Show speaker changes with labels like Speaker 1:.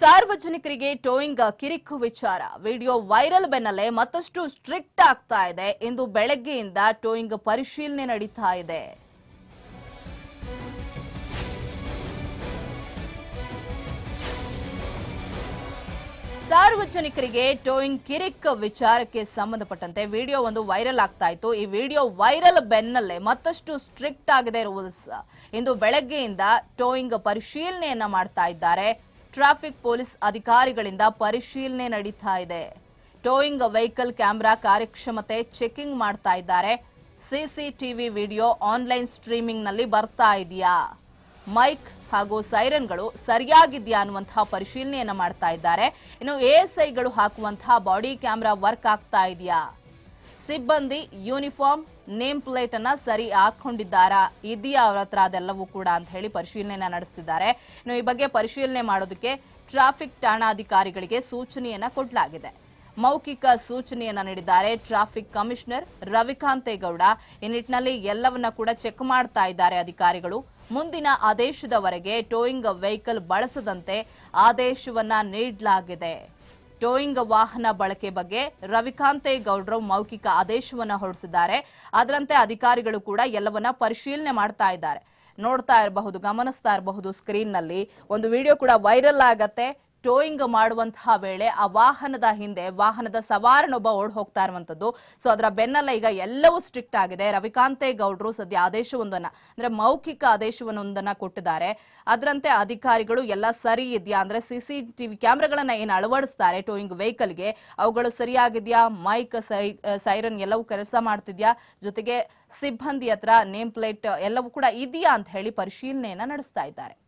Speaker 1: ಸಾರ್ವಜನಿಕರಿಗೆ ಟೋಯಿಂಗ್ ಕಿರಿಕು ವಿಚಾರ video viral ಬೆನ್ನಲ್ಲೇ ಮತ್ತಷ್ಟು ಸ್ಟ್ರಿಕ್ಟ್ ಆಗ್ತಾ ಇದೆ ಇಂದು ಬೆಳಗ್ಗೆಯಿಂದ ಟೋಯಿಂಗ್ ಪರಿಶೀಲನೆ ನಡೀತಾ ಇದೆ ಸಾರ್ವಜನಿಕರಿಗೆ ಟೋಯಿಂಗ್ ಕಿರಿಕ್ ವಿಚಾರಕ್ಕೆ ಸಂಬಂಧಪಟ್ಟಂತೆ ವಿಡಿಯೋ ಒಂದು ವೈರಲ್ ಆಗ್ತಾ ಇತ್ತು ಈ ವಿಡಿಯೋ ವೈರಲ್ ಬೆನ್ನಲ್ಲೇ ಮತ್ತಷ್ಟು ಸ್ಟ್ರಿಕ್ಟ್ ಆಗಿದೆ ರೂಲ್ಸ್ ಇಂದು ಬೆಳಗ್ಗೆಯಿಂದ ಟೋಯಿಂಗ್ ಪರಿಶೀಲನೆಯನ್ನ ಮಾಡ್ತಾ ಇದ್ದಾರೆ ಟ್ರಾಫಿಕ್ ಪೊಲೀಸ್ ಅಧಿಕಾರಿಗಳಿಂದ ಪರಿಶೀಲನೆ ನಡೀತಾ ಇದೆ ಟೋಯಿಂಗ್ ವೆಹಿಕಲ್ ಕ್ಯಾಮೆರಾ ಕಾರ್ಯಕ್ಷಮತೆ ಚೆಕಿಂಗ್ ಮಾಡ್ತಾ ಇದ್ದಾರೆ ಸಿಸಿಟಿವಿ ವಿಡಿಯೋ ಆನ್ಲೈನ್ ಸ್ಟ್ರೀಮಿಂಗ್ನಲ್ಲಿ ಬರ್ತಾ ಇದೆಯಾ ಮೈಕ್ ಹಾಗೂ ಸೈರನ್ಗಳು ಸರಿಯಾಗಿದೆಯಾ ಅನ್ನುವಂತಹ ಪರಿಶೀಲನೆಯನ್ನು ಮಾಡ್ತಾ ಇದ್ದಾರೆ ಇನ್ನು ಎಎಸ್ಐಗಳು ಹಾಕುವಂತಹ ಬಾಡಿ ಕ್ಯಾಮ್ರಾ ವರ್ಕ್ ಆಗ್ತಾ ಇದೆಯಾ ಸಿಬ್ಬಂದಿ ಯೂನಿಫಾರ್ಮ್ ನೇಮ್ ಪ್ಲೇಟ್ ಅನ್ನ ಸರಿ ಹಾಕೊಂಡಿದ್ದಾರಾ ಇದೆಯಾ ಅವರ ಹತ್ರ ಅದೆಲ್ಲವೂ ಕೂಡ ಅಂತ ಹೇಳಿ ಪರಿಶೀಲನೆ ನಡೆಸ್ತಿದ್ದಾರೆ ಇನ್ನು ಈ ಬಗ್ಗೆ ಪರಿಶೀಲನೆ ಮಾಡೋದಕ್ಕೆ ಟ್ರಾಫಿಕ್ ಠಾಣಾಧಿಕಾರಿಗಳಿಗೆ ಸೂಚನೆಯನ್ನ ಕೊಡಲಾಗಿದೆ ಮೌಖಿಕ ಸೂಚನೆಯನ್ನ ನೀಡಿದ್ದಾರೆ ಟ್ರಾಫಿಕ್ ಕಮಿಷನರ್ ರವಿಕಾಂತೇಗೌಡ ಈ ನಿಟ್ಟಿನಲ್ಲಿ ಎಲ್ಲವನ್ನ ಕೂಡ ಚೆಕ್ ಮಾಡ್ತಾ ಇದ್ದಾರೆ ಅಧಿಕಾರಿಗಳು ಮುಂದಿನ ಆದೇಶದವರೆಗೆ ಟೋಯಿಂಗ್ ವೆಹಿಕಲ್ ಬಳಸದಂತೆ ಆದೇಶವನ್ನ ನೀಡಲಾಗಿದೆ ಟೋಯಿಂಗ್ ವಾಹನ ಬಳಕೆ ಬಗ್ಗೆ ರವಿಕಾಂತೇಗೌಡರು ಮೌಖಿಕ ಆದೇಶವನ್ನು ಹೊರಡಿಸಿದ್ದಾರೆ ಅದರಂತೆ ಅಧಿಕಾರಿಗಳು ಕೂಡ ಎಲ್ಲವನ್ನ ಪರಿಶೀಲನೆ ಮಾಡ್ತಾ ಇದ್ದಾರೆ ನೋಡ್ತಾ ಇರಬಹುದು ಗಮನಿಸ್ತಾ ಇರಬಹುದು ಸ್ಕ್ರೀನ್ ನಲ್ಲಿ ಒಂದು ವಿಡಿಯೋ ಕೂಡ ವೈರಲ್ ಆಗತ್ತೆ ಟೋಯಿಂಗ್ ಮಾಡುವಂತಹ ವೇಳೆ ಆ ವಾಹನದ ಹಿಂದೆ ವಾಹನದ ಸವಾರನೊಬ್ಬ ಓಡ್ ಹೋಗ್ತಾ ಇರುವಂತದ್ದು ಸೊ ಅದರ ಬೆನ್ನಲ್ಲ ಈಗ ಎಲ್ಲವೂ ಸ್ಟ್ರಿಕ್ಟ್ ಆಗಿದೆ ಗೌಡ್ರು ಸದ್ಯ ಆದೇಶವೊಂದನ್ನ ಅಂದ್ರೆ ಮೌಖಿಕ ಆದೇಶವನ್ನೊಂದನ್ನ ಕೊಟ್ಟಿದ್ದಾರೆ ಅದರಂತೆ ಅಧಿಕಾರಿಗಳು ಎಲ್ಲ ಸರಿ ಇದೆಯಾ ಅಂದ್ರೆ ಸಿಸಿ ಟಿವಿ ಕ್ಯಾಮ್ರಾಗಳನ್ನ ಏನು ಅಳವಡಿಸ್ತಾರೆ ಟೋಯಿಂಗ್ ವೆಹಿಕಲ್ಗೆ ಅವುಗಳು ಸರಿಯಾಗಿದೆಯಾ ಮೈಕ್ ಸೈ ಸೈರನ್ ಎಲ್ಲವೂ ಕೆಲಸ ಮಾಡ್ತಿದ್ಯಾ ಜೊತೆಗೆ ಸಿಬ್ಬಂದಿ ಹತ್ರ ನೇಮ್ ಪ್ಲೇಟ್ ಎಲ್ಲವೂ ಕೂಡ ಇದೆಯಾ ಅಂತ ಹೇಳಿ ಪರಿಶೀಲನೆಯನ್ನ ನಡೆಸ್ತಾ ಇದ್ದಾರೆ